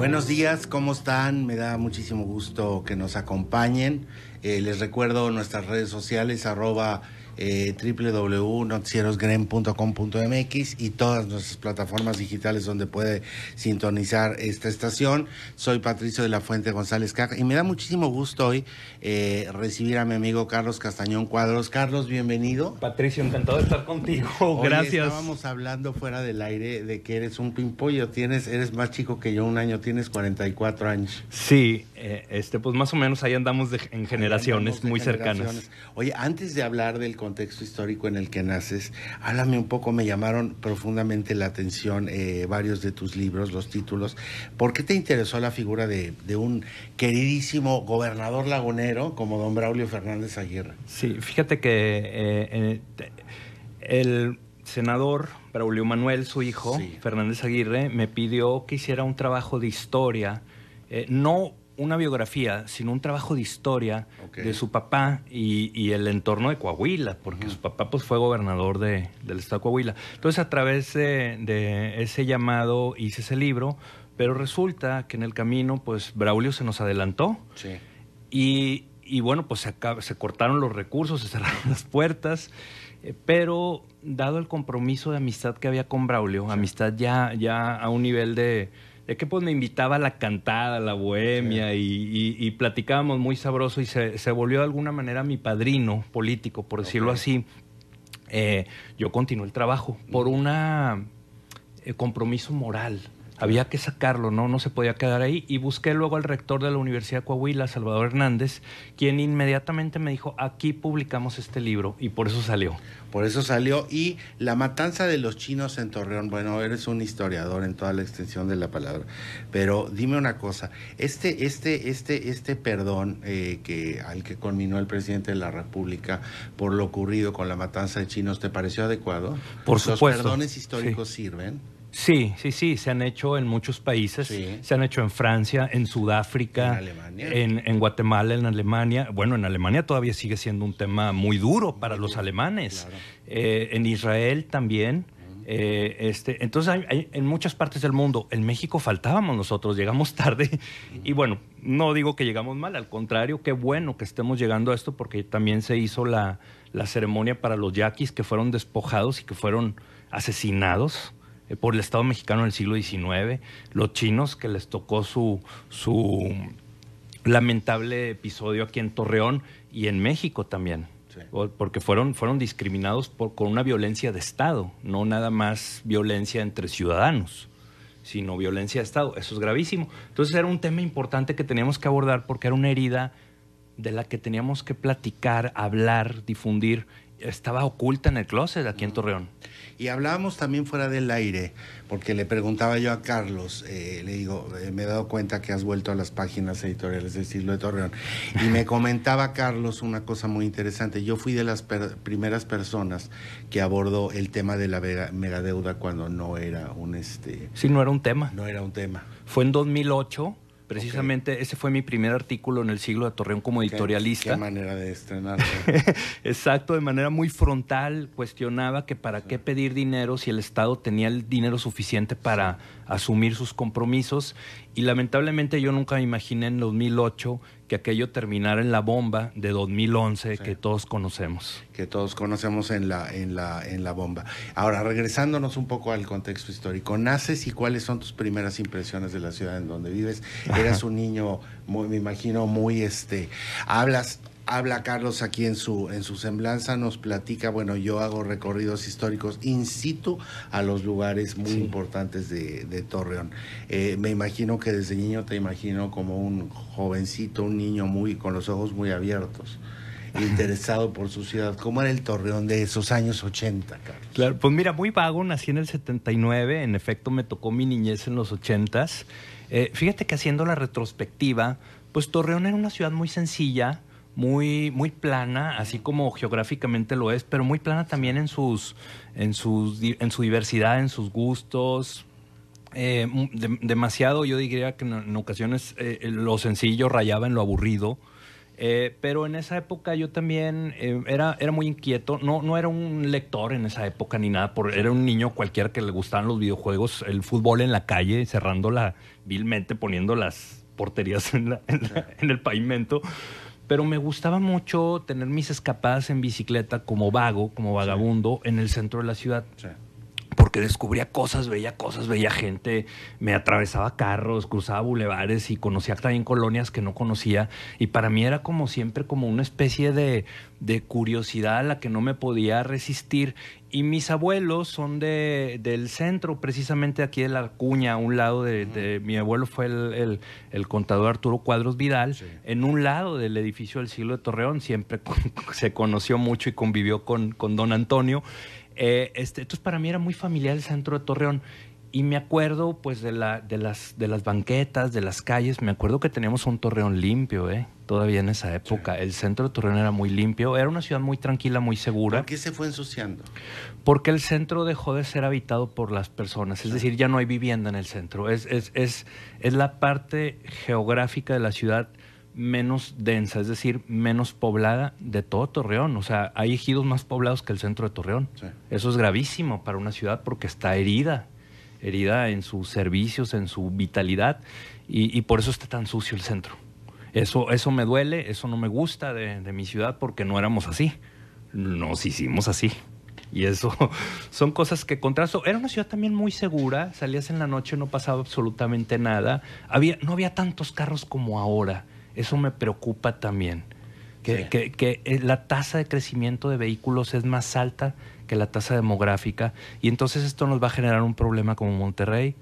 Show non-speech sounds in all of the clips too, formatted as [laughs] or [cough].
Buenos días, ¿cómo están? Me da muchísimo gusto que nos acompañen. Eh, les recuerdo nuestras redes sociales, arroba eh, www.noticierosgren.com.mx y todas nuestras plataformas digitales donde puede sintonizar esta estación. Soy Patricio de la Fuente González Caja y me da muchísimo gusto hoy eh, recibir a mi amigo Carlos Castañón Cuadros. Carlos, bienvenido. Patricio, encantado de estar contigo. [laughs] Gracias. Estábamos hablando fuera del aire de que eres un pimpollo, tienes, eres más chico que yo un año, tienes 44 años. Sí, eh, este, pues más o menos ahí andamos en generaciones muy cercanas. Oye, antes de hablar del contexto histórico en el que naces. Háblame un poco, me llamaron profundamente la atención eh, varios de tus libros, los títulos. ¿Por qué te interesó la figura de, un queridísimo gobernador lagunero como don Braulio Fernández Aguirre? Sí, fíjate que eh, el senador Braulio Manuel, su hijo, Fernández Aguirre, me pidió que hiciera un trabajo de historia, eh, no una biografía, sino un trabajo de historia de su papá y, el entorno de Coahuila, porque su papá pues, fue gobernador de, del estado de Coahuila. Entonces, a través de, ese llamado hice ese libro, pero resulta que en el camino, pues Braulio se nos adelantó. Sí. Y, bueno, pues se, se cortaron los recursos, se cerraron [laughs] las puertas eh, pero dado el compromiso de amistad que había con Braulio, amistad ya, ya a un nivel de, de que pues me invitaba a la cantada, a la bohemia y, platicábamos muy sabroso y se, volvió de alguna manera mi padrino político, por decirlo así. Eh, yo continué el trabajo por un eh, compromiso moral, había que sacarlo, ¿no? no se podía quedar ahí. Y busqué luego al rector de la Universidad de Coahuila, Salvador Hernández, quien inmediatamente me dijo, aquí publicamos este libro y por eso salió. Por eso salió y La matanza de los chinos en Torreón, bueno, eres un historiador en toda la extensión de la palabra, pero dime una cosa, este, este, este, este perdón eh, que, al que conminó el presidente de la República por lo ocurrido con la matanza de chinos, ¿te pareció adecuado? Por supuesto. ¿Los perdones históricos sirven? Sí, sí, sí, se han hecho en muchos países, se han hecho en Francia, en Sudáfrica, en, En, Guatemala, en Alemania. Bueno, en Alemania todavía sigue siendo un tema muy duro para los alemanes, eh, en Israel también. Eh, este, entonces, hay, en muchas partes del mundo, en México faltábamos nosotros, llegamos tarde y bueno, no digo que llegamos mal, al contrario, qué bueno que estemos llegando a esto porque también se hizo la, la ceremonia para los yaquis que fueron despojados y que fueron asesinados eh, por el Estado mexicano en el siglo XIX, los chinos que les tocó su, su lamentable episodio aquí en Torreón y en México también. Porque fueron, fueron discriminados por, con una violencia de Estado, no nada más violencia entre ciudadanos, sino violencia de Estado. Eso es gravísimo. Entonces era un tema importante que teníamos que abordar porque era una herida de la que teníamos que platicar, hablar, difundir estaba oculta en el closet aquí en mm. Torreón. Y hablábamos también fuera del aire, porque le preguntaba yo a Carlos, eh, le digo, eh, me he dado cuenta que has vuelto a las páginas editoriales del siglo de Torreón. Y me [laughs] comentaba Carlos una cosa muy interesante. Yo fui de las primeras personas que abordó el tema de la megadeuda cuando no era un... Este, sí, no era un tema. No era un tema. Fue en 2008 Precisamente ese fue mi primer artículo en el siglo de Torreón como editorialista. Qué, manera de estrenar. [laughs] Exacto, de manera muy frontal cuestionaba que para qué pedir dinero si el Estado tenía el dinero suficiente para asumir sus compromisos y lamentablemente yo nunca me imaginé en 2008 que aquello terminara en la bomba de 2011 que todos conocemos. Que todos conocemos en la, en, la, en la bomba. Ahora, regresándonos un poco al contexto histórico, ¿naces y cuáles son tus primeras impresiones de la ciudad en donde vives? [laughs] Eras un niño, muy, me imagino, muy, este, hablas, habla Carlos aquí en su, en su semblanza, nos platica, bueno, yo hago recorridos históricos in situ a los lugares muy importantes de, Torreón. Eh, me imagino que desde niño te imagino como un jovencito, un niño muy con los ojos muy abiertos [laughs] interesado por su ciudad. ¿Cómo era el Torreón de esos años 80, Carlos? Claro, pues mira, muy vago, nací en el 79, en efecto me tocó mi niñez en los 80 eh, fíjate que haciendo la retrospectiva, pues Torreón era una ciudad muy sencilla, muy, muy plana, así como geográficamente lo es, pero muy plana también en, sus, en, sus, en su diversidad, en sus gustos. Eh, demasiado, yo diría que en, ocasiones eh, eh, lo sencillo rayaba en lo aburrido. pero en esa época yo también era, era muy inquieto. No, no era un lector en esa época ni nada. Por, era un niño cualquiera que le gustaban los videojuegos, el fútbol en la calle, cerrándola vilmente, poniendo las porterías en el pavimento pero me gustaba mucho tener mis escapadas en bicicleta como vago, como vagabundo, en el centro de la ciudad porque descubría cosas, veía cosas, veía gente, me atravesaba carros, cruzaba bulevares y conocía también colonias que no conocía. Y para mí era como siempre como una especie de, curiosidad a la que no me podía resistir. Y mis abuelos son de, del centro, precisamente aquí de la cuña, a un lado de, mi abuelo fue el, contador Arturo Cuadros Vidal, en un lado del edificio del siglo de Torreón, siempre [laughs] se conoció mucho y convivió con don Antonio. Eh, este, entonces, para mí era muy familiar el centro de Torreón. Y me acuerdo, pues, de, la, de, las, de las banquetas, de las calles. Me acuerdo que teníamos un Torreón limpio, ¿eh? Todavía en esa época. El centro de Torreón era muy limpio. Era una ciudad muy tranquila, muy segura. ¿Por qué se fue ensuciando? Porque el centro dejó de ser habitado por las personas. Es decir, ya no hay vivienda en el centro. Es, es, es, es la parte geográfica de la ciudad menos densa, es decir, menos poblada de todo Torreón. O sea, hay ejidos más poblados que el centro de Torreón. Eso es gravísimo para una ciudad porque está herida, herida en sus servicios, en su vitalidad, y, por eso está tan sucio el centro. Eso, eso me duele, eso no me gusta de, mi ciudad porque no éramos así. Nos hicimos así. Y eso [laughs] son cosas que contrasto. Era una ciudad también muy segura, salías en la noche, no pasaba absolutamente nada. Había, no había tantos carros como ahora. Eso me preocupa también. Que, que, eh, la tasa de crecimiento de vehículos es más alta que la tasa demográfica y entonces esto nos va a generar un problema como Monterrey,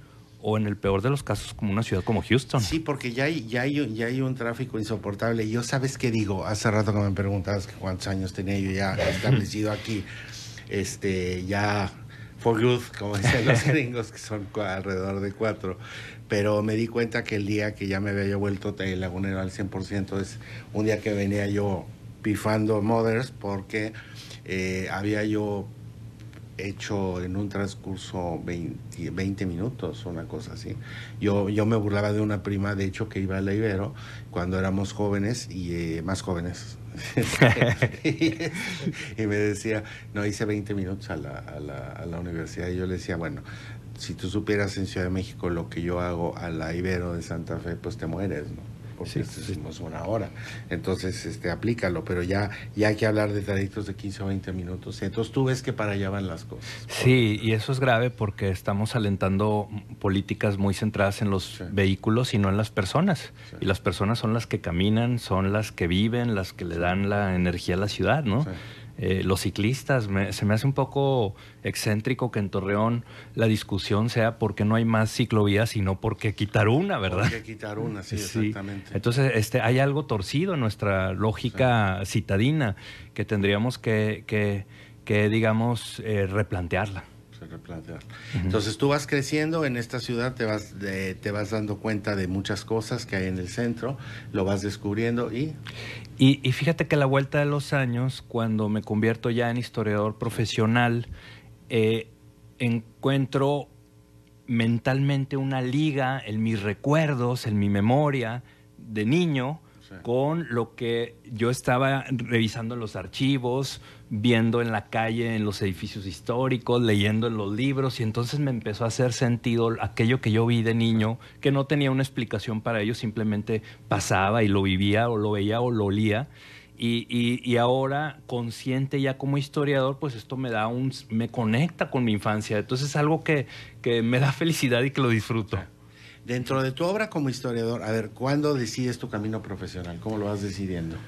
o en el peor de los casos como una ciudad como Houston. Sí, porque ya hay, ya ya hay un tráfico insoportable. y Yo sabes qué digo, hace rato que me preguntabas cuántos años tenía yo ya [laughs] establecido aquí, este, ya for good, como dicen los [laughs] gringos, que son alrededor de cuatro pero me di cuenta que el día que ya me había vuelto vuelto lagunero al 100% es un día que venía yo pifando Mothers porque eh, había yo hecho en un transcurso 20, minutos, una cosa así. Yo, yo me burlaba de una prima, de hecho, que iba al la Ibero cuando éramos jóvenes y eh, más jóvenes. [laughs] [laughs] y me decía, no, hice 20 minutos a la, a la, a la universidad. Y yo le decía, bueno, si tú supieras en Ciudad de México lo que yo hago a la Ibero de Santa Fe, pues te mueres, ¿no? Porque esto hicimos una hora. Entonces, este, aplícalo, pero ya, ya hay que hablar de trayectos de 15 o 20 minutos. Entonces tú ves que para allá van las cosas. Sí, y eso es grave porque estamos alentando políticas muy centradas en los vehículos y no en las personas. Y las personas son las que caminan, son las que viven, las que le dan la energía a la ciudad, ¿no? Eh, los ciclistas. se me hace un poco excéntrico que en Torreón la discusión sea por qué no hay más ciclovías, sino por qué quitar una, ¿verdad? Por qué quitar una, [laughs] sí, exactamente. Entonces, este, hay algo torcido en nuestra lógica citadina que tendríamos que, que, que digamos, eh, replantearla replantear. Entonces tú vas creciendo en esta ciudad, te vas, te vas dando cuenta de muchas cosas que hay en el centro, lo vas descubriendo y... y... fíjate que a la vuelta de los años, cuando me convierto ya en historiador profesional, eh, encuentro mentalmente una liga en mis recuerdos, en mi memoria de niño, con lo que yo estaba revisando en los archivos, viendo en la calle, en los edificios históricos, leyendo en los libros, y entonces me empezó a hacer sentido aquello que yo vi de niño, que no tenía una explicación para ello, simplemente pasaba y lo vivía o lo veía o lo olía. Y, y, ahora, consciente ya como historiador, pues esto me da un. me conecta con mi infancia. Entonces es algo que, que me da felicidad y que lo disfruto. Dentro de tu obra como historiador, a ver, ¿cuándo decides tu camino profesional? ¿Cómo lo vas decidiendo?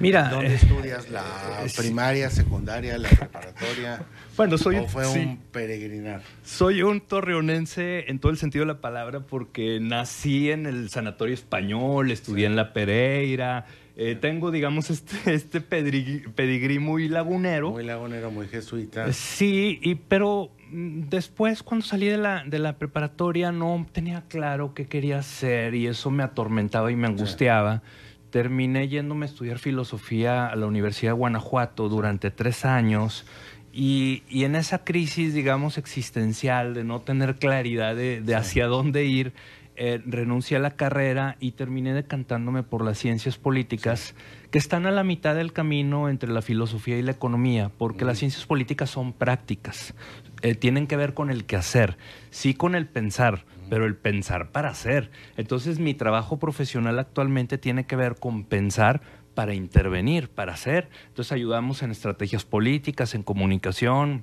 Mira, ¿dónde eh, estudias la eh, primaria, secundaria, la preparatoria? [laughs] Bueno, soy fue un peregrinar. Soy un torreonense en todo el sentido de la palabra porque nací en el Sanatorio Español, estudié en La Pereira, eh, tengo, digamos, [laughs] este, este pedigrí, muy lagunero. Muy lagunero, muy jesuita. Eh, sí, y, pero mm, después cuando salí de la, preparatoria no tenía claro qué quería hacer y eso me atormentaba y me angustiaba. Terminé yéndome a estudiar filosofía a la Universidad de Guanajuato durante tres años. Y, en esa crisis, digamos, existencial de no tener claridad de, hacia dónde ir, eh, renuncié a la carrera y terminé decantándome por las ciencias políticas, que están a la mitad del camino entre la filosofía y la economía, porque las ciencias políticas son prácticas, eh, tienen que ver con el que hacer... sí con el pensar, pero el pensar para hacer. Entonces mi trabajo profesional actualmente tiene que ver con pensar para intervenir, para hacer. Entonces ayudamos en estrategias políticas, en comunicación,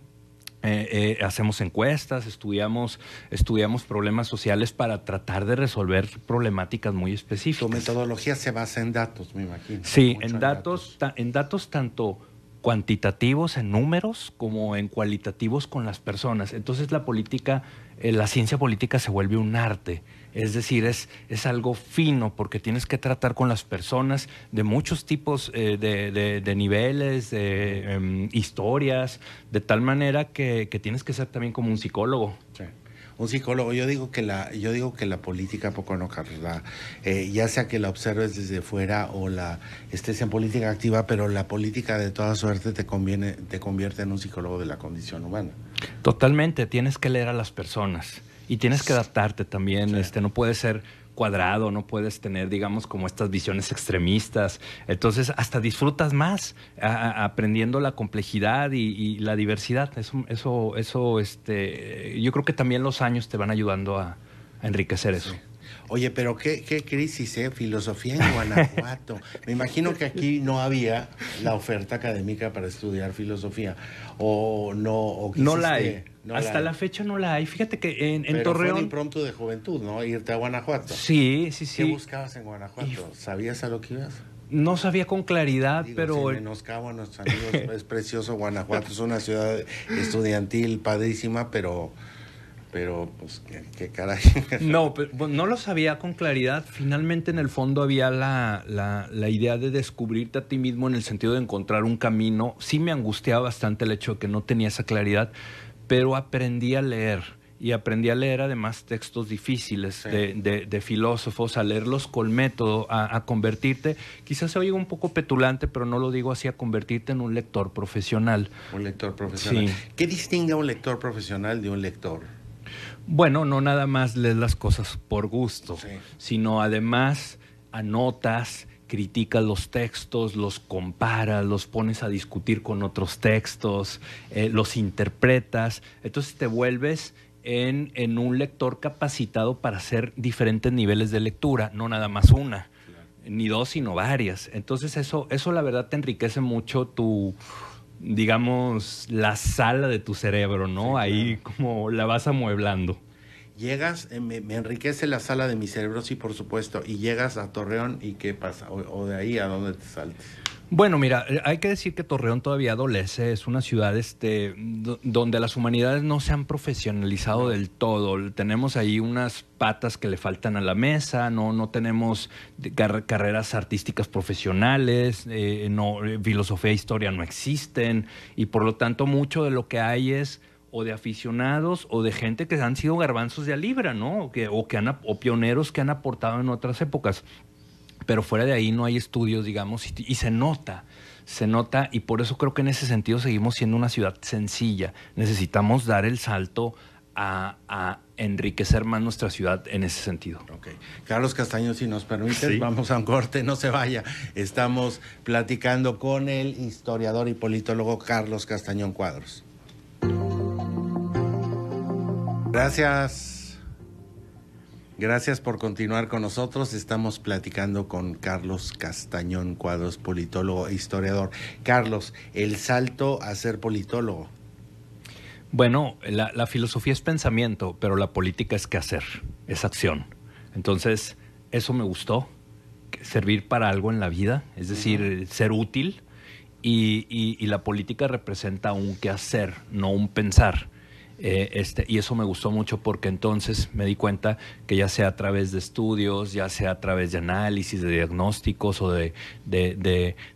eh, eh, hacemos encuestas, estudiamos, estudiamos problemas sociales para tratar de resolver problemáticas muy específicas. Tu metodología se basa en datos, me imagino. Sí, en datos, en datos. tanto cuantitativos, en números, como en cualitativos con las personas. Entonces la política, eh, la ciencia política se vuelve un arte. Es decir, es, algo fino porque tienes que tratar con las personas de muchos tipos eh, de, niveles, de em, historias, de tal manera que, tienes que ser también como un psicólogo. Un psicólogo, yo digo que la, yo digo que la política, poco no, eh, ya sea que la observes desde fuera o la estés en política activa, pero la política de toda suerte te conviene, te convierte en un psicólogo de la condición humana. Totalmente, tienes que leer a las personas y tienes que adaptarte también, este, no puedes ser cuadrado, no puedes tener, digamos, como estas visiones extremistas. Entonces, hasta disfrutas más aprendiendo la complejidad y, la diversidad. Eso, eso, eso, este, yo creo que también los años te van ayudando a, enriquecer eso. Oye, pero qué, qué crisis, ¿eh? Filosofía en Guanajuato. [laughs] Me imagino que aquí no había la oferta académica para estudiar filosofía. O no. no la hay. Hasta la, fecha no la hay. Fíjate que en, Pero Torreón. Fue un impromptu de juventud, ¿no? Irte a Guanajuato. Sí, sí, sí. ¿Qué buscabas en Guanajuato? ¿Sabías a lo que ibas? No sabía con claridad, pero. Si menoscabo a nuestros amigos, [laughs] es precioso Guanajuato, es una ciudad estudiantil padrísima, pero pero pues qué, carajo? [laughs] no, pero, no lo sabía con claridad. Finalmente en el fondo había la, idea de descubrirte a ti mismo en el sentido de encontrar un camino. Sí me angustiaba bastante el hecho de que no tenía esa claridad, pero aprendí a leer. Y aprendí a leer además textos difíciles de, filósofos, a leerlos con método, a, convertirte, quizás se oiga un poco petulante, pero no lo digo así, a convertirte en un lector profesional. Un lector profesional. Sí. ¿Qué distingue a un lector profesional de un lector? bueno, no nada más lees las cosas por gusto, sino además anotas, criticas los textos, los comparas, los pones a discutir con otros textos, eh, los interpretas. Entonces te vuelves en, en, un lector capacitado para hacer diferentes niveles de lectura, no nada más una, ni dos, sino varias. Entonces eso, eso la verdad te enriquece mucho tu, digamos, la sala de tu cerebro, ¿no? Ahí como la vas amueblando. Llegas, eh, me, enriquece la sala de mi cerebro, sí, por supuesto, y llegas a Torreón y ¿qué pasa? O, de ahí a dónde te saltes. Bueno, mira, eh, hay que decir que Torreón todavía adolece, es una ciudad este, donde las humanidades no se han profesionalizado del todo. Tenemos ahí unas patas que le faltan a la mesa, no, no tenemos carreras artísticas profesionales, eh, no, eh, filosofía e historia no existen, y por lo tanto mucho de lo que hay es o de aficionados o de gente que han sido garbanzos de a libra, ¿no? O que, o que han, o pioneros que han aportado en otras épocas pero fuera de ahí no hay estudios, digamos, y, se nota se nota y por eso creo que en ese sentido seguimos siendo una ciudad sencilla. Necesitamos dar el salto a, enriquecer más nuestra ciudad en ese sentido. Okay. Carlos Castaño, si nos permite, vamos a un corte, no se vaya. Estamos platicando con el historiador y politólogo Carlos Castañón Cuadros. Gracias. Gracias por continuar con nosotros. Estamos platicando con Carlos Castañón Cuadros, politólogo e historiador. Carlos, el salto a ser politólogo. Bueno, la, filosofía es pensamiento, pero la política es qué hacer, es acción. Entonces, eso me gustó, servir para algo en la vida, es decir, ser útil. Y, y, la política representa un qué hacer, no un pensar. Eh, este, y eso me gustó mucho porque entonces me di cuenta que ya sea a través de estudios, ya sea a través de análisis, de diagnósticos o de,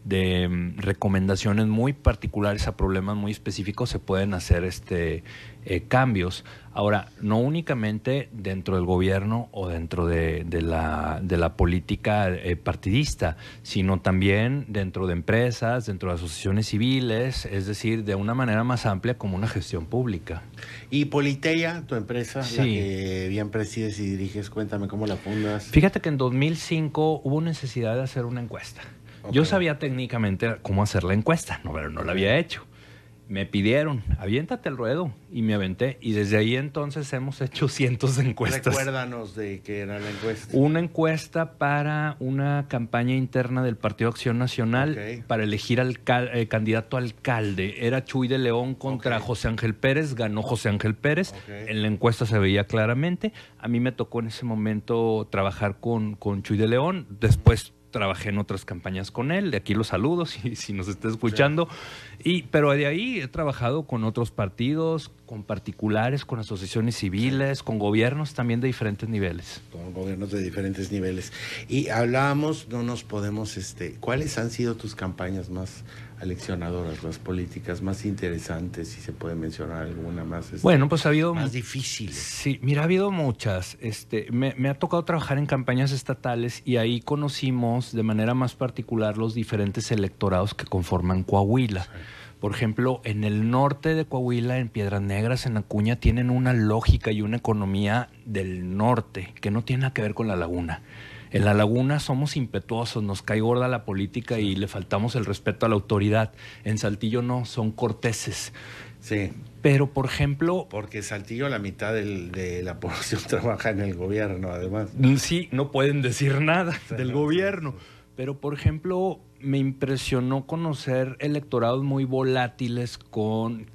mm, recomendaciones muy particulares a problemas muy específicos, se pueden hacer este, eh, cambios Ahora, no únicamente dentro del gobierno o dentro de, la, política eh, partidista, sino también dentro de empresas, dentro de asociaciones civiles, es decir, de una manera más amplia como una gestión pública. Y Politeia, tu empresa, sí. que bien presides y diriges, cuéntame cómo la fundas. Fíjate que en 2005 hubo necesidad de hacer una encuesta. Yo sabía técnicamente cómo hacer la encuesta, no, pero no la había hecho me pidieron, aviéntate el ruedo, y me aventé. Y desde ahí entonces hemos hecho [laughs] cientos de encuestas. Recuérdanos de qué era la encuesta. Una encuesta para una campaña interna del Partido Acción Nacional para elegir al eh, candidato alcalde. Era Chuy de León contra José Ángel Pérez, ganó José Ángel Pérez. En la encuesta se veía claramente. A mí me tocó en ese momento trabajar con, con Chuy de León. Después trabajé en otras campañas con él, de aquí los saludos [laughs] si nos está escuchando. Y, pero de ahí he trabajado con otros partidos, con particulares, con asociaciones civiles, con gobiernos también de diferentes niveles. Con gobiernos de diferentes niveles. Y hablábamos, no nos podemos, este, ¿cuáles han sido tus campañas más ...eleccionadoras, las políticas más interesantes, si se puede mencionar alguna más. Este, bueno, pues ha habido... Más difíciles. Sí, mira, ha habido muchas. Este, me, ha tocado trabajar en campañas estatales y ahí conocimos de manera más particular los diferentes electorados que conforman Coahuila. Por ejemplo, en el norte de Coahuila, en Piedras Negras, en Acuña, tienen una lógica y una economía del norte que no tiene nada que ver con la laguna. En la laguna somos impetuosos, nos cae gorda la política y le faltamos el respeto a la autoridad. En Saltillo no, son corteses. Sí. Pero, por ejemplo... Porque Saltillo la mitad de la [laughs] población trabaja en el gobierno, además. Mm, sí, no pueden decir nada del gobierno. Pero, por ejemplo, me impresionó conocer electorados muy volátiles con,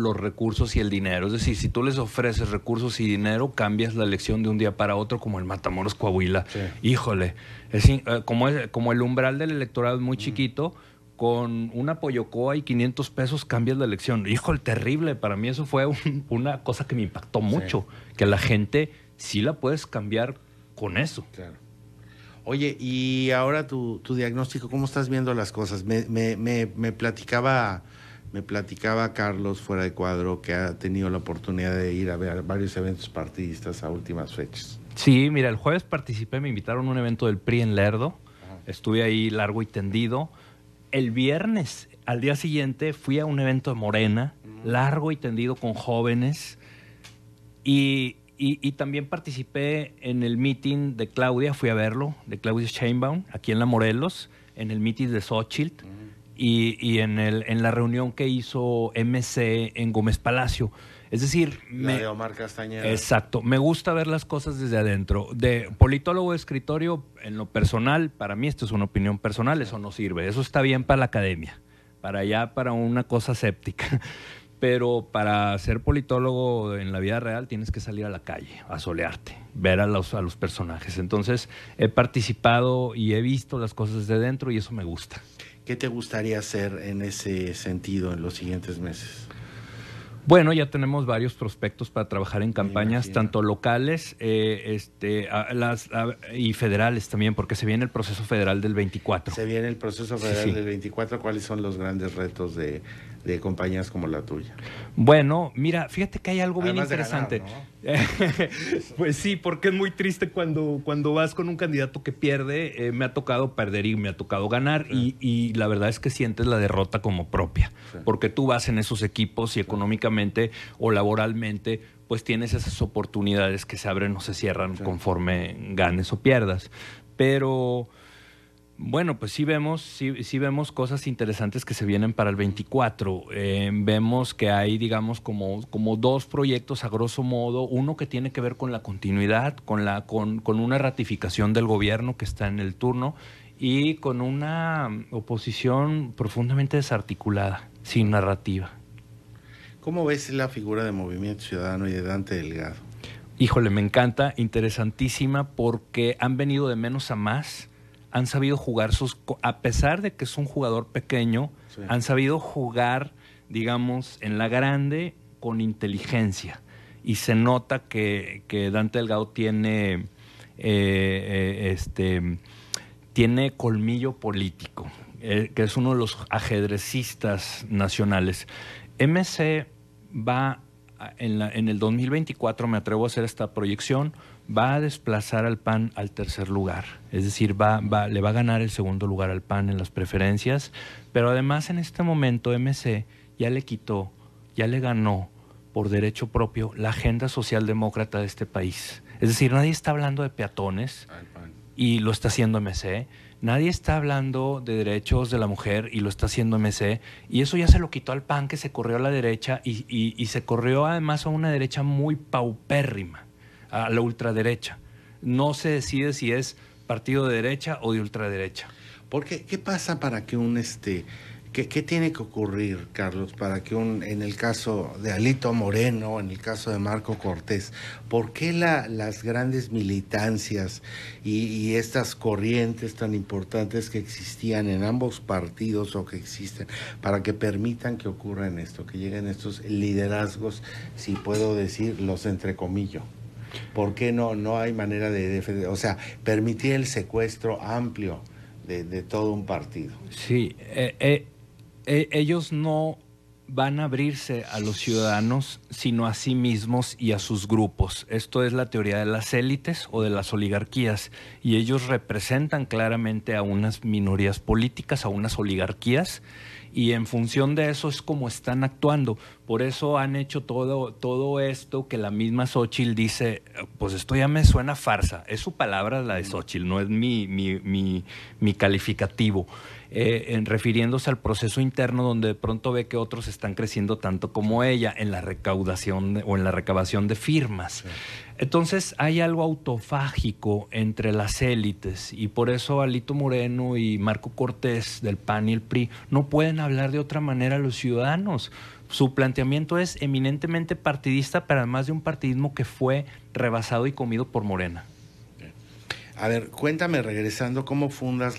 los recursos y el dinero. Es decir, si tú les ofreces recursos y dinero, cambias la elección de un día para otro, como el Matamoros Coahuila. Híjole, es, eh, como, como el umbral del electorado es muy mm. chiquito, con una coa y 500 pesos cambias la elección. Híjole, terrible. Para mí eso fue una cosa que me impactó mucho, que la gente sí la puedes cambiar con eso. Claro. Oye, y ahora tu, diagnóstico, ¿cómo estás viendo las cosas? Me, platicaba... Me platicaba Carlos fuera de cuadro que ha tenido la oportunidad de ir a ver varios eventos partidistas a últimas fechas. Sí, mira, el jueves participé, me invitaron a un evento del PRI en Lerdo. Estuve ahí largo y tendido. El viernes, al día siguiente, fui a un evento de Morena, largo y tendido con jóvenes. Y y, también participé en el meeting de Claudia, fui a verlo, de Claudia Sheinbaum, aquí en La Morelos, en el meeting de Sotchild mm. y, en, el, en la reunión que hizo MC en Gómez Palacio. Es decir, me, Exacto, me gusta ver las cosas desde adentro. De politólogo de escritorio, en lo personal, para mí esto es una opinión personal, eso no sirve, eso está bien para la academia, para allá, para una cosa séptica. Pero para ser politólogo en la vida real tienes que salir a la calle, a solearte, ver a los, a los personajes. Entonces he participado y he visto las cosas de dentro y eso me gusta. ¿Qué te gustaría hacer en ese sentido en los siguientes meses? Bueno, ya tenemos varios prospectos para trabajar en campañas, tanto locales eh, este, y federales también, porque se viene el proceso federal del 24. Se viene el proceso federal del 24. ¿Cuáles son los grandes retos de de compañías como la tuya. Bueno, mira, fíjate que hay algo bien interesante. [laughs] pues sí, porque es muy triste cuando, cuando vas con un candidato que pierde. Eh, me ha tocado perder y me ha tocado ganar. Y, la verdad es que sientes la derrota como propia. Porque tú vas en esos equipos y económicamente o laboralmente pues tienes esas oportunidades que se abren o se cierran conforme ganes o pierdas. Pero bueno, pues sí vemos, sí, vemos cosas interesantes que se vienen para el 24. Eh, vemos que hay, digamos, como, como dos proyectos a grosso modo. Uno que tiene que ver con la continuidad, con, la, con, con una ratificación del gobierno que está en el turno y con una oposición profundamente desarticulada, sin narrativa. ¿Cómo ves la figura de Movimiento Ciudadano y de Dante Delgado? Híjole, me encanta, interesantísima, porque han venido de menos a más han sabido jugar sus, a pesar de que es un jugador pequeño, han sabido jugar, digamos, en la grande con inteligencia. Y se nota que, que Dante Delgado tiene, eh, eh, este, tiene colmillo político, eh, que es uno de los ajedrecistas nacionales. MC va en, en el 2024, me atrevo a hacer esta proyección, va a desplazar al PAN al tercer lugar, es decir, va, le va a ganar el segundo lugar al PAN en las preferencias, pero además en este momento MC ya le quitó, ya le ganó por derecho propio la agenda socialdemócrata de este país. Es decir, nadie está hablando de peatones ah, y lo está haciendo MC, nadie está hablando de derechos de la mujer y lo está haciendo MC, y eso ya se lo quitó al PAN que se corrió a la derecha y se corrió además a una derecha muy paupérrima a la ultraderecha. No se decide si es partido de derecha o de ultraderecha. Porque, ¿qué pasa para que un este... ¿Qué, ¿Qué, tiene que ocurrir, Carlos, para que un, en el caso de Alito Moreno, en el caso de Marco Cortés, ¿por qué la, las grandes militancias y, estas corrientes tan importantes que existían en ambos partidos o que existen, para que permitan que ocurran esto, que lleguen estos liderazgos, si puedo decir, los entre comillas? ¿Por qué no, no hay manera de defender? O sea, permitir el secuestro amplio de, todo un partido. Sí, eh, eh, eh, ellos no van a abrirse a los ciudadanos, sino a sí mismos y a sus grupos. Esto es la teoría de las élites o de las oligarquías, y ellos representan claramente a unas minorías políticas, a unas oligarquías, y en función de eso es como están actuando. Por eso han hecho todo, todo esto que la misma Xochitl dice, pues esto ya me suena farsa. Es su palabra la de mm. Xochitl, no es mi, mi, mi, calificativo. Eh, en, refiriéndose al proceso interno donde de pronto ve que otros están creciendo tanto como ella en la recaudación o en la recabación de firmas. Entonces hay algo autofágico entre las élites y por eso Alito Moreno y Marco Cortés del PAN y el PRI no pueden hablar de otra manera a los ciudadanos. Su planteamiento es eminentemente partidista, pero además de un partidismo que fue rebasado y comido por Morena. A ver, cuéntame regresando, ¿cómo fundas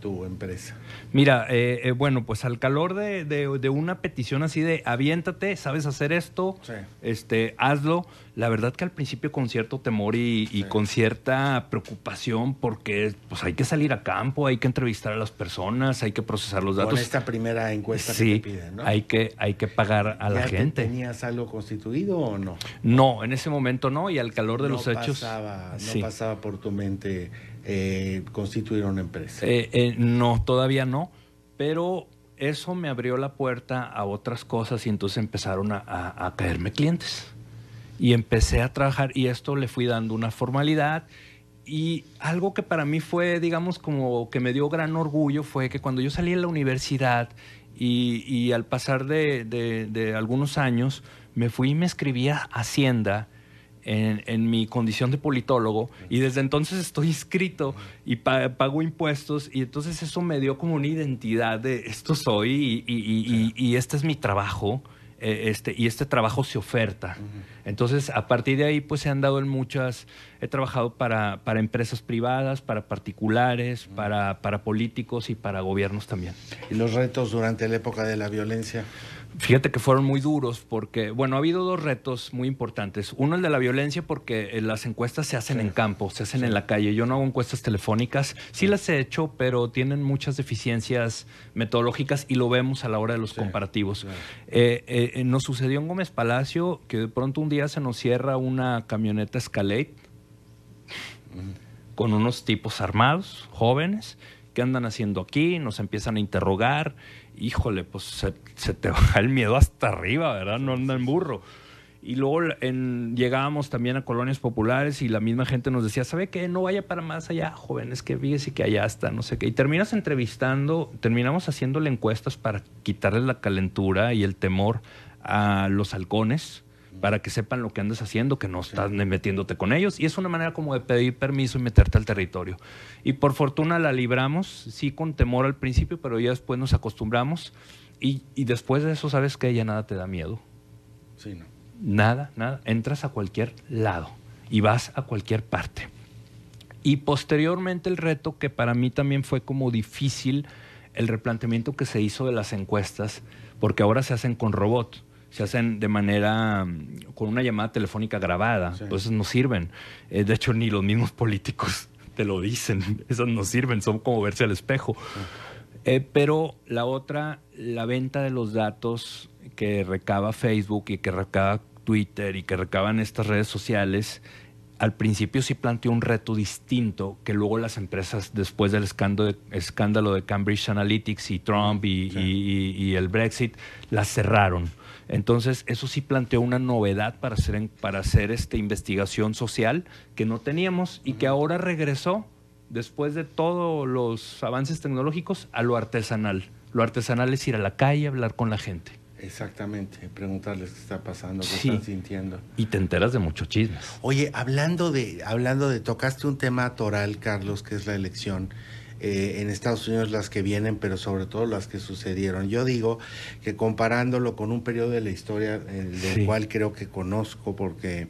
tu empresa? Mira, eh, eh, bueno, pues al calor de, una petición así de aviéntate, sabes hacer esto, este, hazlo la verdad que al principio con cierto temor y, con cierta preocupación porque pues hay que salir a campo, hay que entrevistar a las personas, hay que procesar los datos. Con esta primera encuesta que te piden, ¿no? hay que hay que pagar a la gente. ¿Tenías algo constituido o no? No, en ese momento no y al calor de los hechos no pasaba por tu mente eh, constituir una empresa. Eh, eh, no, todavía no, pero eso me abrió la puerta a otras cosas y entonces empezaron a caerme clientes y empecé a trabajar y esto le fui dando una formalidad. Y algo que para mí fue, digamos, como que me dio gran orgullo fue que cuando yo salí de la universidad y, y al pasar de, algunos años, me fui y me escribí Hacienda. En, en, mi condición de politólogo y desde entonces estoy inscrito y pago impuestos y entonces eso me dio como una identidad de esto soy y, y este es mi trabajo eh, este, y este trabajo se oferta. Entonces, a partir de ahí, pues se han dado en muchas, he trabajado para, empresas privadas, para particulares, para, para políticos y para gobiernos también. ¿Y los retos durante la época de la violencia? Fíjate que fueron muy duros porque, bueno, ha habido dos retos muy importantes. Uno, el de la violencia, porque eh, las encuestas se hacen en campo, se hacen en la calle. Yo no hago encuestas telefónicas. Sí las he hecho, pero tienen muchas deficiencias metodológicas y lo vemos a la hora de los comparativos. Eh, eh, nos sucedió en Gómez Palacio que de pronto un día se nos cierra una camioneta Escalade con unos tipos armados, jóvenes, que andan haciendo aquí? Nos empiezan a interrogar híjole, pues se, te [laughs] va el miedo hasta arriba, ¿verdad? No anda en burro. Y luego llegábamos también a colonias populares y la misma gente nos decía, ¿sabe qué? No vaya para más allá, jóvenes, que que y que allá está, no sé qué. Y terminas entrevistando, terminamos haciéndole encuestas para quitarle la calentura y el temor a los halcones para que sepan lo que andas haciendo, que no estás metiéndote con ellos. Y es una manera como de pedir permiso y meterte al territorio. Y por fortuna la libramos, sí con temor al principio, pero ya después nos acostumbramos. Y, y después de eso, sabes que ya nada te da miedo. Sí, no. Nada, nada. Entras a cualquier lado y vas a cualquier parte. Y posteriormente el reto que para mí también fue como difícil, el replanteamiento que se hizo de las encuestas, porque ahora se hacen con robot se hacen de manera mm, con una llamada telefónica grabada, entonces pues no sirven. Eh, de hecho, ni los mismos políticos [laughs] te lo dicen, [laughs] ...esos no sirven, son como verse al espejo. Eh, pero la otra, la venta de los datos que recaba Facebook y que recaba Twitter y que recaban estas redes sociales, al principio sí planteó un reto distinto que luego las empresas, después del escándalo de, Cambridge Analytics y Trump y, el Brexit, las cerraron. Entonces, eso sí planteó una novedad para hacer, para hacer esta investigación social que no teníamos y que ahora regresó, después de todos los avances tecnológicos, a lo artesanal. Lo artesanal es ir a la calle, hablar con la gente. Exactamente, preguntarles qué está pasando, qué están sintiendo. Y te enteras de muchos chismes. Oye, hablando de, hablando de, tocaste un tema toral, Carlos, que es la elección. Eh, en Estados Unidos las que vienen, pero sobre todo las que sucedieron. Yo digo que comparándolo con un periodo de la historia eh, del cual creo que conozco porque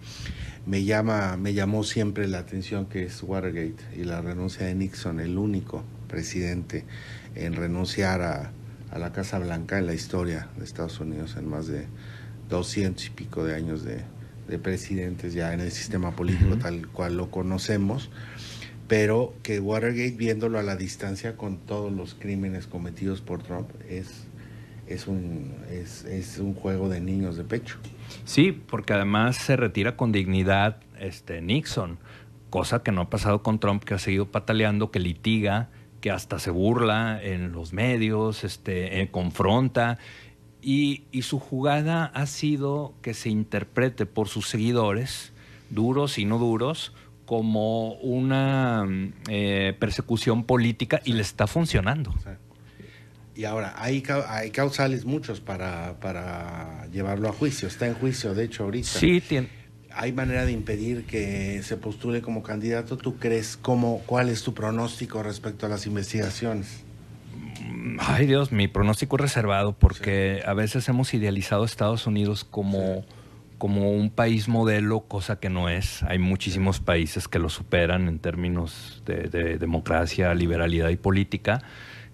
me llama me llamó siempre la atención que es Watergate y la renuncia de Nixon, el único presidente en renunciar a a la Casa Blanca en la historia de Estados Unidos en más de 200 y pico de años de, presidentes ya en el sistema político tal cual lo conocemos, pero que Watergate, viéndolo a la distancia con todos los crímenes cometidos por Trump, es, es, un, un juego de niños de pecho. Sí, porque además se retira con dignidad este, Nixon, cosa que no ha pasado con Trump, que ha seguido pataleando, que litiga que hasta se burla en los medios, este, eh, confronta. Y, su jugada ha sido que se interprete por sus seguidores, duros y no duros, como una mm, eh, persecución política y le está funcionando. Y ahora, hay, hay causales muchos para, para llevarlo a juicio. Está en juicio, de hecho, ahorita. Sí, tiene ¿Hay manera de impedir que se postule como candidato? ¿Tú crees? ¿Cómo, ¿Cuál es tu pronóstico respecto a las investigaciones? Mm, ay Dios, mi pronóstico es reservado porque a veces hemos idealizado a Estados Unidos como, como un país modelo, cosa que no es. Hay muchísimos países que lo superan en términos de, democracia, liberalidad y política.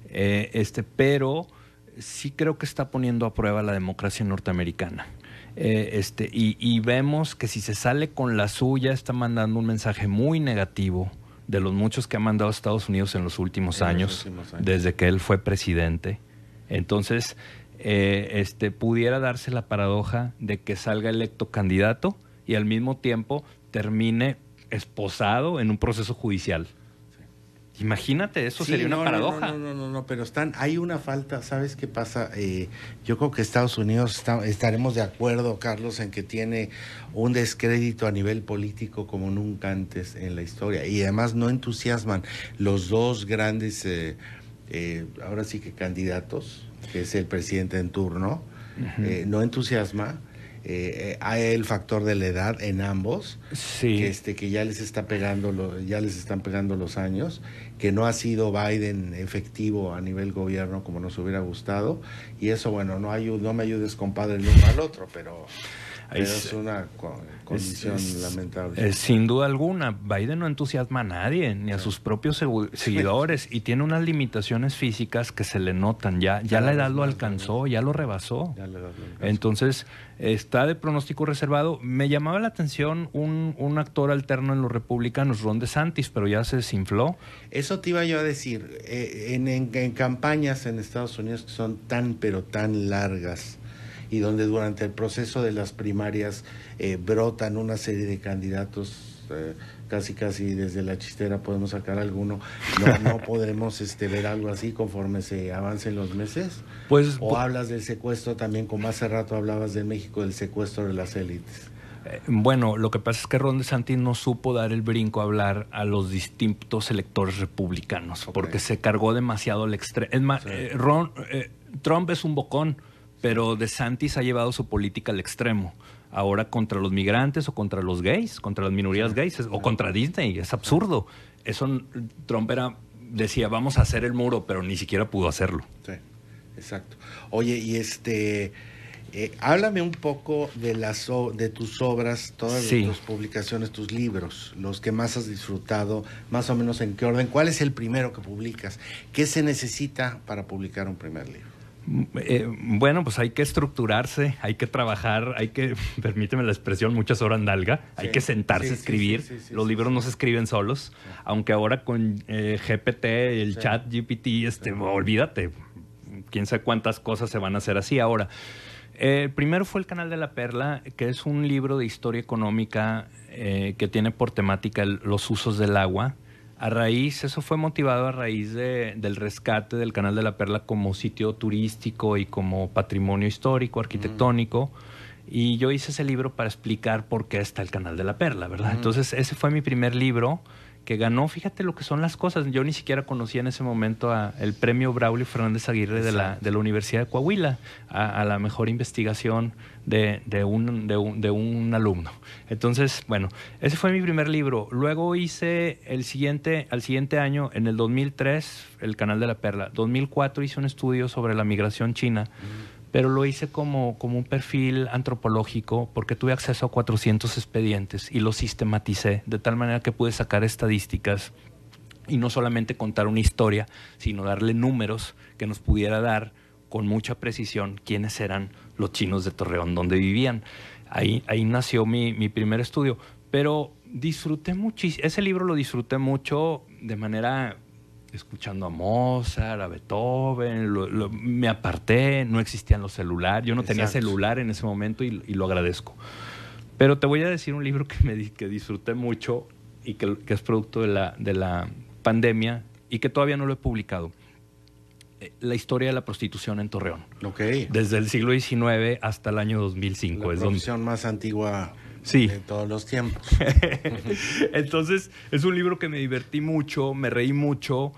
Eh, este, pero sí creo que está poniendo a prueba la democracia norteamericana. Eh, este, y, y, vemos que si se sale con la suya está mandando un mensaje muy negativo de los muchos que ha mandado Estados Unidos en los últimos, años, desde que él fue presidente. Entonces, eh, este, pudiera darse la paradoja de que salga electo candidato y al mismo tiempo termine esposado en un proceso judicial. Imagínate, eso sería una paradoja. No, no, no, no, pero están, hay una falta, ¿sabes qué pasa? Eh, yo creo que Estados Unidos estaremos de acuerdo, Carlos, en que tiene un descrédito a nivel político como nunca antes en la historia. Y además no entusiasman los dos grandes, eh, eh, ahora sí que candidatos, que es el presidente en turno, no entusiasma eh, eh, hay el factor de la edad en ambos, que, este, que ya les está pegando, ya les están pegando los años, que no ha sido Biden efectivo a nivel gobierno como nos hubiera gustado y eso bueno no no me ayudes compadre el uno al otro, pero es, es una condición lamentable. sin duda alguna, Biden no entusiasma a nadie, ni a sus propios seguidores, y tiene unas limitaciones físicas que se le notan. Ya, ya, la edad lo alcanzó, ya lo rebasó. Entonces, está de pronóstico reservado. Me llamaba la atención un, actor alterno en los republicanos, Ron DeSantis, pero ya se desinfló. Eso te iba yo a decir. Eh, en campañas en Estados Unidos que son tan, pero tan largas y donde durante el proceso de las primarias eh, brotan una serie de candidatos eh, casi casi desde la chistera podemos sacar alguno. No, no [laughs] podemos este, ver algo así conforme se avancen los meses. Pues, o pues hablas del secuestro también, como hace rato hablabas de México, del secuestro de las élites. Eh, bueno, lo que pasa es que Ron DeSantis no supo dar el brinco a hablar a los distintos electores republicanos, porque se cargó demasiado el extremo. Es más, Ron, Trump es un bocón pero de DeSantis ha llevado su política al extremo. Ahora contra los migrantes o contra los gays, contra las minorías gays o contra Disney. Es absurdo. Eso Trump era, decía, vamos a hacer el muro, pero ni siquiera pudo hacerlo. Sí, exacto. Oye, y este... Eh, háblame un poco de, las, de tus obras, todas tus publicaciones, tus libros, los que más has disfrutado, más o menos en qué orden. ¿Cuál es el primero que publicas? ¿Qué se necesita para publicar un primer libro? Eh, bueno, pues hay que estructurarse, hay que trabajar, hay que, [laughs] permíteme la expresión, muchas horas andalga, hay que sentarse a escribir. Los libros no se escriben solos, aunque ahora con eh, GPT, el chat GPT, este, olvídate, quién sabe cuántas cosas se van a hacer así ahora. Eh, primero fue El Canal de la Perla, que es un libro de historia económica eh, que tiene por temática los usos del agua a raíz, eso fue motivado a raíz de, del rescate del Canal de la Perla como sitio turístico y como patrimonio histórico, arquitectónico. Y yo hice ese libro para explicar por qué está el Canal de la Perla, ¿verdad? Entonces, ese fue mi primer libro que ganó, fíjate lo que son las cosas. Yo ni siquiera conocía en ese momento a el premio Braulio Fernández Aguirre de la, de la Universidad de Coahuila a, la mejor investigación de, un, de, alumno. Entonces, bueno, ese fue mi primer libro. Luego hice el siguiente, al siguiente año, en el 2003, El Canal de la Perla. 2004 hice un estudio sobre la migración china. Mm pero lo hice como, como un perfil antropológico porque tuve acceso a 400 expedientes y lo sistematicé de tal manera que pude sacar estadísticas y no solamente contar una historia, sino darle números que nos pudiera dar con mucha precisión quiénes eran los chinos de Torreón, donde vivían. Ahí, ahí nació mi, mi primer estudio, pero disfruté muchísimo, ese libro lo disfruté mucho de manera escuchando a Mozart, a Beethoven, me aparté, no existían los celulares, yo no tenía celular en ese momento y, lo agradezco. Pero te voy a decir un libro que, me, que disfruté mucho y que, es producto de la, de la pandemia y que todavía no lo he publicado eh, la historia de la prostitución en Torreón. ¿Ok? Desde el siglo XIX hasta el año 2005. La es más antigua Sí. todos los tiempos. [laughs] Entonces, es un libro que me divertí mucho, me reí mucho.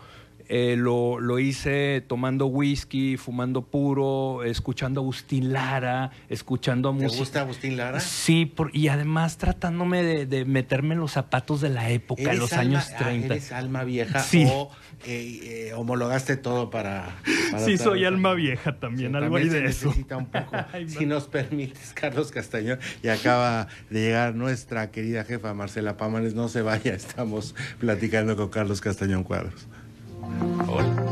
Eh, lo, hice tomando whisky, fumando puro, escuchando a Agustín Lara, escuchando a música. ¿Te gusta Agustín Lara? Sí, por, y además tratándome de, meterme en los zapatos de la época, los años 30. Ah, ¿Eres alma vieja o eh, eh, homologaste todo para... sí, soy alma vieja también, algo también ahí de eso. Necesita un poco. [laughs] si nos permites, Carlos Castañón, y acaba de llegar nuestra querida jefa Marcela Pámanes, no se vaya, estamos platicando con Carlos Castañón Cuadros. Hola.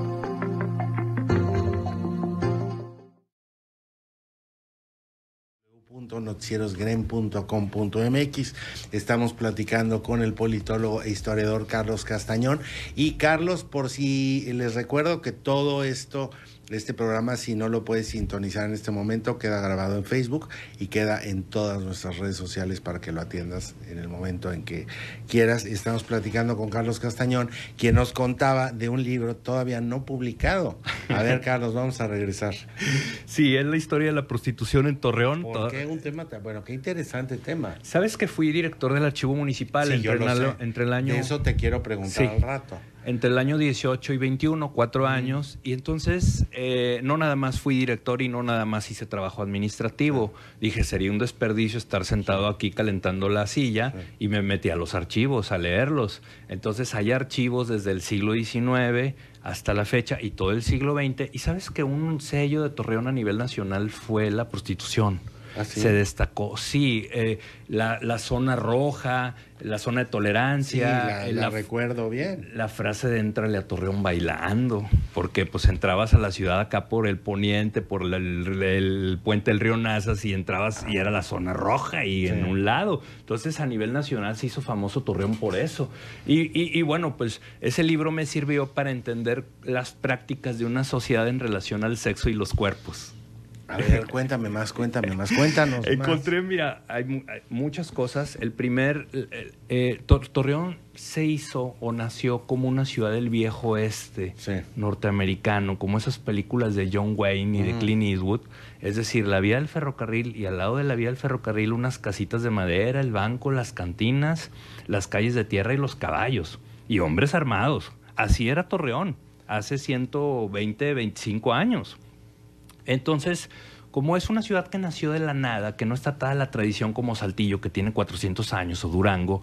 noticierosgren.com.mx. Estamos platicando con el politólogo e historiador Carlos Castañón. Y Carlos, por si les recuerdo que todo esto este programa, si no lo puedes sintonizar en este momento, queda grabado en Facebook y queda en todas nuestras redes sociales para que lo atiendas en el momento en que quieras. Estamos platicando con Carlos Castañón, quien nos contaba de un libro todavía no publicado. A ver, [laughs] Carlos, vamos a regresar. Sí, es la historia de la prostitución en Torreón. un tema bueno? Qué interesante tema. ¿Sabes que fui director del archivo municipal entre, el, año... De eso te quiero preguntar al rato entre el año 18 y 21, cuatro años, y entonces eh, no nada más fui director y no nada más hice trabajo administrativo. Dije, sería un desperdicio estar sentado aquí calentando la silla y me metí a los archivos, a leerlos. Entonces hay archivos desde el siglo XIX hasta la fecha y todo el siglo XX. Y sabes que un sello de Torreón a nivel nacional fue la prostitución. Ah, se destacó. Sí, eh, la, zona roja, la zona de tolerancia. Eh, la, recuerdo bien. La frase de entrale a Torreón bailando, porque pues entrabas a la ciudad acá por el poniente, por el, puente del río Nazas y entrabas y era la zona roja y en un lado. Entonces a nivel nacional se hizo famoso Torreón por eso. y bueno, pues ese libro me sirvió para entender las prácticas de una sociedad en relación al sexo y los cuerpos. A ver, cuéntame más, cuéntame más, cuéntanos. [laughs] Encontré, mira, hay, muchas cosas. El primer, eh, Torreón se hizo o nació como una ciudad del viejo oeste norteamericano, como esas películas de John Wayne y de Clint Eastwood. Es decir, la vía del ferrocarril y al lado de la vía del ferrocarril unas casitas de madera, el banco, las cantinas, las calles de tierra y los caballos. Y hombres armados. Así era Torreón hace 120, 25 años. Entonces, como es una ciudad que nació de la nada, que no está atada a la tradición como Saltillo, que tiene 400 años, o Durango,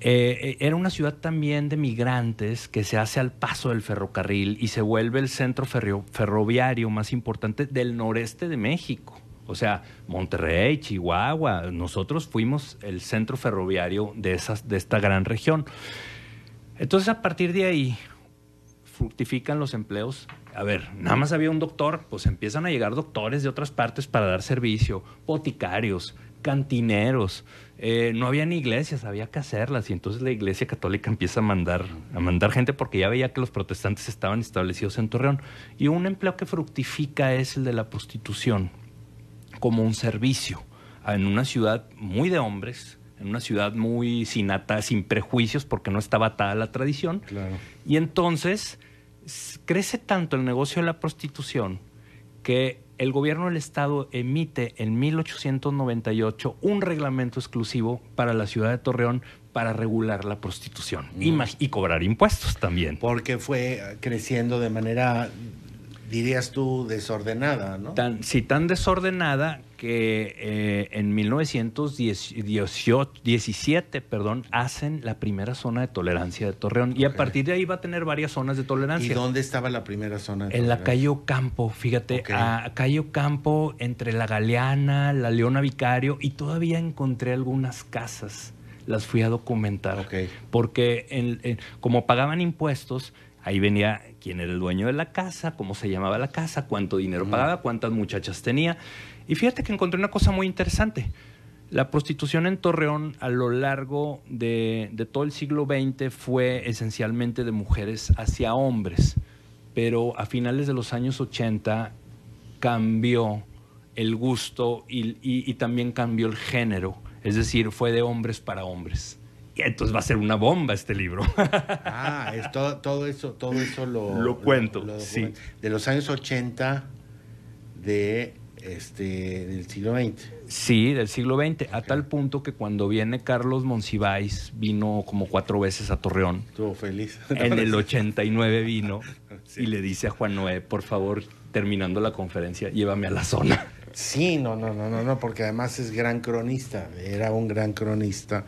eh, eh, era una ciudad también de migrantes que se hace al paso del ferrocarril y se vuelve el centro ferroviario más importante del noreste de México. O sea, Monterrey, Chihuahua, nosotros fuimos el centro ferroviario de, de esta gran región. Entonces, a partir de ahí, fructifican los empleos a ver, nada más había un doctor, pues empiezan a llegar doctores de otras partes para dar servicio, boticarios, cantineros. Eh, no había ni iglesias, había que hacerlas. Y entonces la iglesia católica empieza a mandar, a mandar gente porque ya veía que los protestantes estaban establecidos en Torreón. Y un empleo que fructifica es el de la prostitución como un servicio ah, en una ciudad muy de hombres, en una ciudad muy sin, atas, sin prejuicios porque no estaba atada a la tradición. Y entonces crece tanto el negocio de la prostitución que el gobierno del estado emite en 1898 un reglamento exclusivo para la ciudad de Torreón para regular la prostitución y, mm. cobrar impuestos también. Porque fue creciendo de manera, dirías tú, desordenada, ¿no? sí, tan desordenada que eh, en 1917 perdón, hacen la primera zona de tolerancia de Torreón. Y a partir de ahí va a tener varias zonas de tolerancia. ¿Y dónde estaba la primera zona? en la calle Ocampo, fíjate, a calle Campo entre la Galeana, la Leona Vicario, y todavía encontré algunas casas. Las fui a documentar. Porque como pagaban impuestos, Ahí venía quién era el dueño de la casa, cómo se llamaba la casa, cuánto dinero pagaba, cuántas muchachas tenía. Y fíjate que encontré una cosa muy interesante. La prostitución en Torreón a lo largo de, todo el siglo XX fue esencialmente de mujeres hacia hombres, pero a finales de los años 80 cambió el gusto y, también cambió el género, es decir, fue de hombres para hombres. Y entonces va a ser una bomba este libro. [laughs] ah, todo, eso, todo eso lo, lo cuento. sí. De los años 80 de este, del siglo XX. Sí, del siglo XX, a tal punto que cuando viene Carlos Monsiváis, vino como cuatro veces a Torreón. Estuvo feliz. [laughs] En el 89 vino [laughs] y le dice a Juan Noé, por favor, terminando la conferencia, llévame a la zona. Sí, no, no, no, no, porque además es gran cronista, era un gran cronista,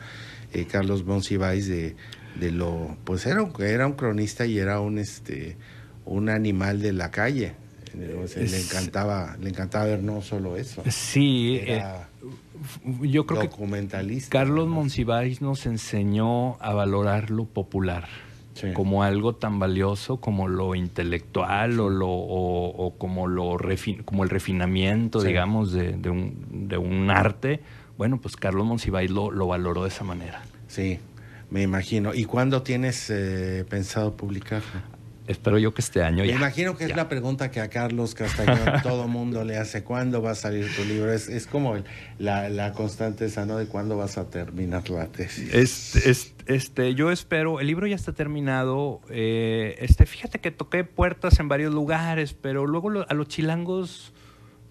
eh, Carlos Monsiváis, de, de lo, pues era un, era un cronista y era un, este, un animal de la calle, le encantaba, le encantaba ver no solo eso. Sí, eh, yo creo documentalista, que Carlos Monsiváis nos enseñó a valorar lo popular. como algo tan valioso como lo intelectual o, lo, o, como, lo como el refinamiento, digamos, de, un, de, un, arte. Bueno, pues Carlos Monsiváis lo, lo, valoró de esa manera. Sí, me imagino. ¿Y cuándo tienes eh, pensado publicar? espero yo que este año imagino que es la pregunta que a Carlos Castañón [laughs] todo mundo le hace, ¿cuándo va a salir tu libro? Es, como la, la constante esa, ¿no? De cuándo vas a terminar la tesis. Es, este, yo espero, el libro ya está terminado. Eh, este, fíjate que toqué puertas en varios lugares, pero luego a los chilangos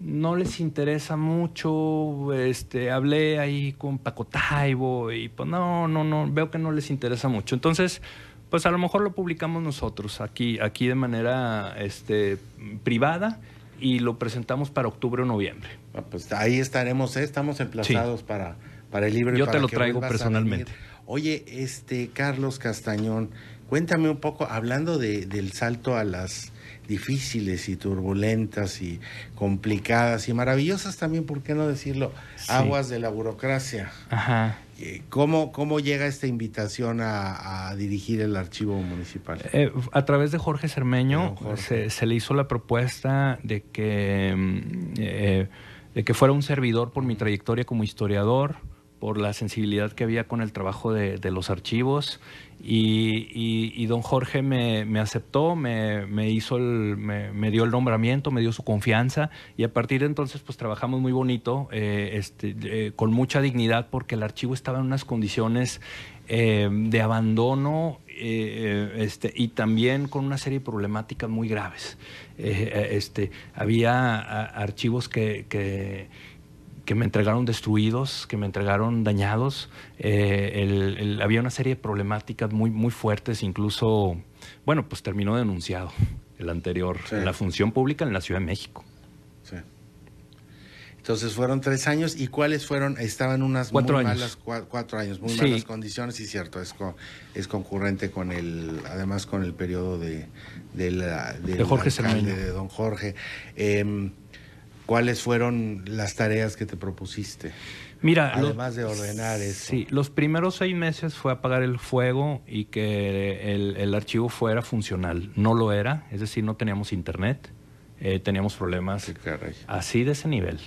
no les interesa mucho. Este, hablé ahí con Paco Taibo y pues no, no, no, veo que no les interesa mucho. Entonces pues a lo mejor lo publicamos nosotros aquí, aquí de manera este, privada y lo presentamos para octubre o noviembre. Ah, pues ahí estaremos, ¿eh? estamos emplazados para, para el libro. Yo te lo traigo personalmente. Oye, este Carlos Castañón, cuéntame un poco, hablando de, del salto a las difíciles y turbulentas y complicadas y maravillosas también, ¿por qué no decirlo? Aguas de la burocracia. Ajá. Eh, ¿Cómo, llega esta invitación a, dirigir el archivo municipal? Eh, a través de Jorge Cermeño Se, le hizo la propuesta de que, mm, eh, de que fuera un servidor por mi trayectoria como historiador, por la sensibilidad que había con el trabajo de los archivos y, don Jorge me, aceptó, me, hizo el, me, dio el nombramiento, me dio su confianza y a partir de entonces pues trabajamos muy bonito, eh, este, eh, con mucha dignidad porque el archivo estaba en unas condiciones eh, de abandono este, y también con una serie de problemáticas muy graves. Este, había archivos que que me entregaron destruidos, que me entregaron dañados. Eh, había una serie de problemáticas muy, muy fuertes, incluso, bueno, pues terminó denunciado el anterior, en la función pública en la Ciudad de México. Sí. Entonces fueron tres años y cuáles fueron, estaban unas cuatro años. malas, cuatro años, muy malas condiciones, y cierto, es, es concurrente con el, además con el periodo de, de, Jorge de don Jorge. Em, ¿Cuáles fueron las tareas que te propusiste? Mira, además de ordenar eso. Sí, los primeros seis meses fue apagar el fuego y que el, archivo fuera funcional. No lo era, es decir, no teníamos internet, eh, teníamos problemas así de ese nivel.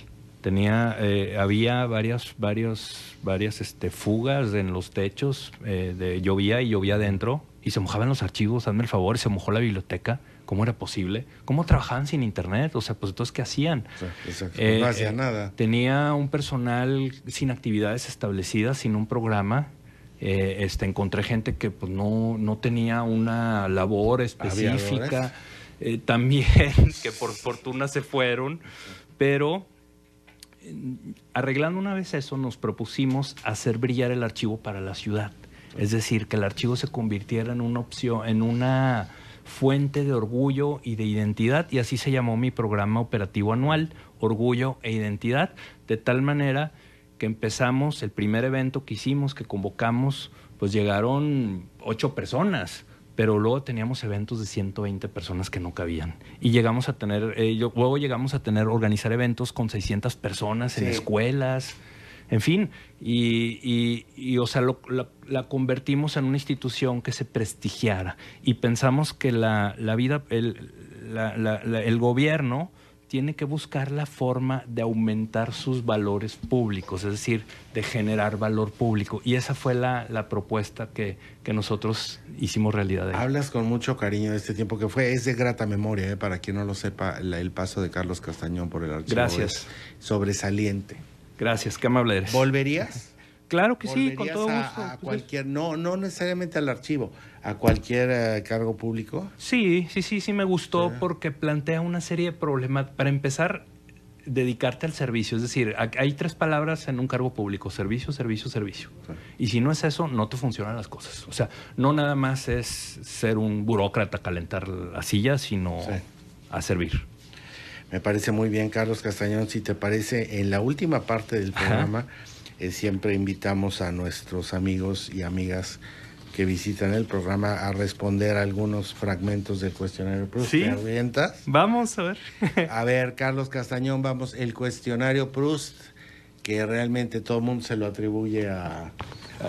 Tenía, eh, había varias, varias, varias este, fugas en los techos, eh, de, llovía y llovía adentro, y se mojaban los archivos, hazme el favor, se mojó la biblioteca. ¿Cómo era posible? ¿Cómo trabajaban sin internet? O sea, pues entonces, ¿qué hacían? Exacto, eh, no hacía nada. Eh, tenía un personal sin actividades establecidas, sin un programa. Eh, este, encontré gente que pues, no, no tenía una labor específica. también, [laughs] que por fortuna se fueron. Pero mm, arreglando una vez eso, nos propusimos hacer brillar el archivo para la ciudad. Es decir, que el archivo se convirtiera en una opción, en una fuente de orgullo y de identidad, y así se llamó mi programa operativo anual, Orgullo e Identidad, de tal manera que empezamos el primer evento que hicimos, que convocamos, pues llegaron ocho personas, pero luego teníamos eventos de 120 personas que no cabían. Y llegamos a tener, eh, luego llegamos a tener, organizar eventos con 600 personas en escuelas, en fin, y, y, o sea, la, convertimos en una institución que se prestigiara y pensamos que la, vida, el, el gobierno tiene que buscar la forma de aumentar sus valores públicos, es decir, de generar valor público. Y esa fue la, la propuesta que, nosotros hicimos realidad. Hablas con mucho cariño de este tiempo que fue, es de grata memoria, eh, para quien no lo sepa, el paso de Carlos Castañón por el archivo. Gracias. sobresaliente. Gracias, qué amable eres. ¿Volverías? [laughs] Claro que sí, con todo gusto. A pues, cualquier, no, no necesariamente al archivo, a cualquier eh, cargo público. Sí, sí, sí, sí me gustó porque plantea una serie de problemas. Para empezar, dedicarte al servicio. Es decir, hay tres palabras en un cargo público, servicio, servicio, servicio. Y si no es eso, no te funcionan las cosas. O sea, no nada más es ser un burócrata, calentar la silla, sino a servir. Me parece muy bien, Carlos Castañón. Si te parece, en la última parte del programa eh, siempre invitamos a nuestros amigos y amigas que visitan el programa a responder algunos fragmentos del cuestionario. Proust. vamos a ver. [laughs] a ver, Carlos Castañón, vamos. El cuestionario Proust, que realmente todo el mundo se lo atribuye a,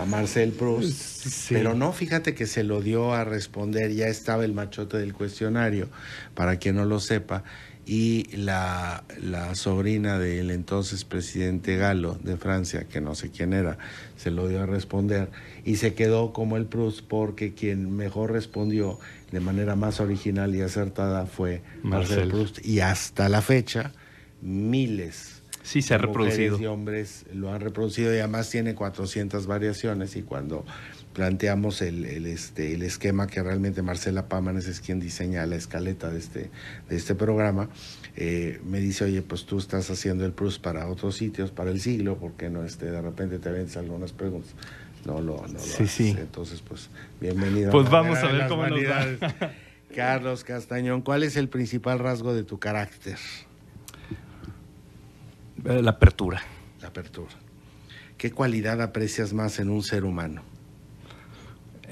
Marcel Proust. Pero no, fíjate que se lo dio a responder, ya estaba el machote del cuestionario, para quien no lo sepa y la, sobrina del entonces presidente Galo de Francia, que no sé quién era, se lo dio a responder y se quedó como el Proust porque quien mejor respondió de manera más original y acertada fue Marcel, Proust y hasta la fecha miles sí se ha reproducido. hombres lo han reproducido y además tiene 400 variaciones y cuando planteamos el, este, el esquema que realmente Marcela Pámanes es quien diseña la escaleta de este, de este programa, eh, me dice, oye, pues tú estás haciendo el plus para otros sitios, para el siglo, porque no este, de repente te vendes algunas preguntas. No lo, no, no sí, sí. Entonces, pues, bienvenido. Pues vamos a ver cómo nos va. Carlos Castañón, ¿cuál es el principal rasgo de tu carácter? Eh, la apertura. La apertura. ¿Qué cualidad aprecias más en un ser humano?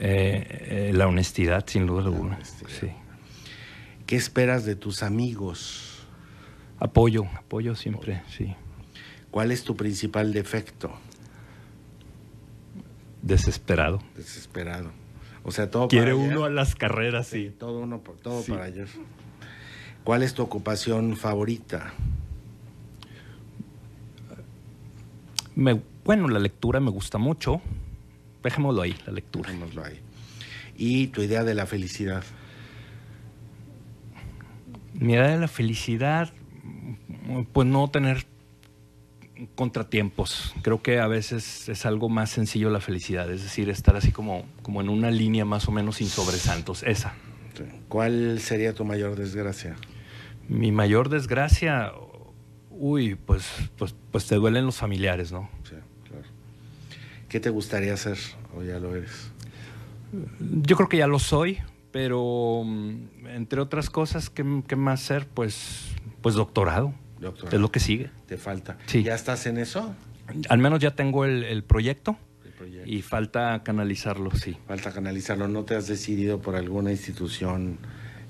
Eh, eh, la honestidad, sin duda alguna. Sí. ¿Qué esperas de tus amigos? Apoyo, apoyo siempre, sí. ¿Cuál es tu principal defecto? Desesperado. Desesperado. O sea, todo Quiere uno a las carreras, sí. Todo uno todo para ¿Cuál es tu ocupación favorita? Me, bueno, la lectura me gusta mucho dejémoslo ahí, la lectura. Dejémoslo ahí. ¿Y tu idea de la felicidad? Mi idea de la felicidad, pues no tener contratiempos. Creo que a veces es algo más sencillo la felicidad, es decir, estar así como, como en una línea más o menos sin sobresaltos, esa. ¿Cuál sería tu mayor desgracia? Mi mayor desgracia, uy, pues, pues, pues te duelen los familiares, ¿no? Sí. ¿Qué te gustaría hacer o ya lo eres? Yo creo que ya lo soy, pero mm, entre otras cosas, ¿qué, más hacer? Pues, pues doctorado. doctorado. Es lo que sigue. Te falta. Sí. ¿Ya estás en eso? Al menos ya tengo el, proyecto. Proyecto. Y falta canalizarlo, sí. Falta canalizarlo. ¿No te has decidido por alguna institución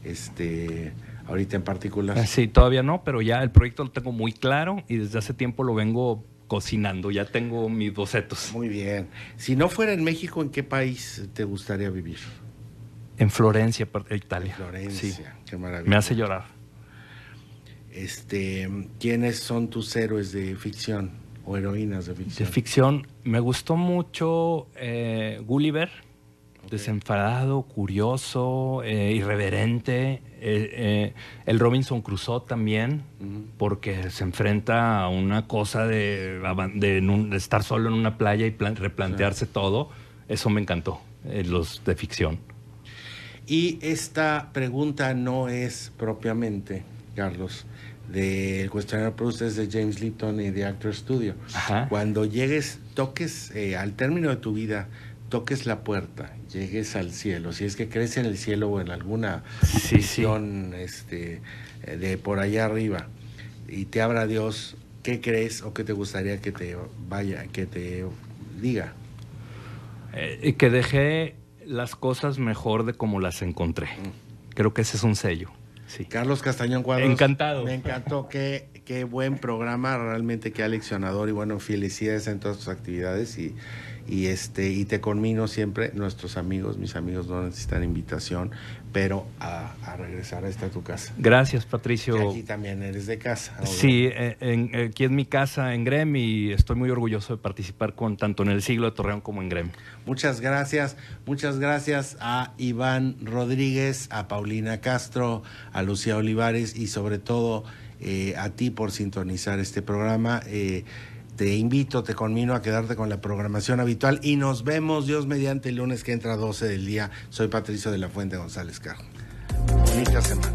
este, ahorita en particular? Ah, sí, todavía no, pero ya el proyecto lo tengo muy claro y desde hace tiempo lo vengo cocinando, ya tengo mis bocetos. Muy bien. Si no fuera en México, ¿en qué país te gustaría vivir? En Florencia, eh, Italia. Florencia, qué maravilla. Me hace llorar. Este, ¿Quiénes son tus héroes de ficción o heroínas de ficción? De ficción, me gustó mucho eh, Gulliver desenfadado, curioso, eh, irreverente. Eh, eh, el Robinson Crusoe también, porque se enfrenta a una cosa de, estar solo en una playa y replantearse todo. Eso me encantó, los de ficción. Y esta pregunta no es propiamente, Carlos, del cuestionario Proust de James Lipton y de Actor Studio. Cuando llegues, toques al término de tu vida toques la puerta, llegues al cielo, si es que crees en el cielo o en alguna visión este, eh, de por allá arriba y te abra Dios, ¿qué crees o qué te gustaría que te vaya, que te diga? Eh, y que dejé las cosas mejor de como las encontré. Mm. Creo que ese es un sello. Sí. Carlos Castañón Cuadros. Encantado. Me encantó. Qué, qué buen programa, realmente qué aleccionador. Y bueno, felicidades en todas tus actividades. Y y este y te conmino siempre nuestros amigos mis amigos no necesitan invitación pero a, regresar a esta tu casa gracias Patricio aquí también eres de casa sí eh, en, aquí es mi casa en Grem y estoy muy orgulloso de participar con tanto en el siglo de Torreón como en Grem muchas gracias muchas gracias a Iván Rodríguez a Paulina Castro a Lucía Olivares y sobre todo eh, a ti por sintonizar este programa eh, te invito, te conmino a quedarte con la programación habitual y nos vemos, Dios mediante, el lunes que entra 12 del día. Soy Patricio de la Fuente González Carro. Bonita semana.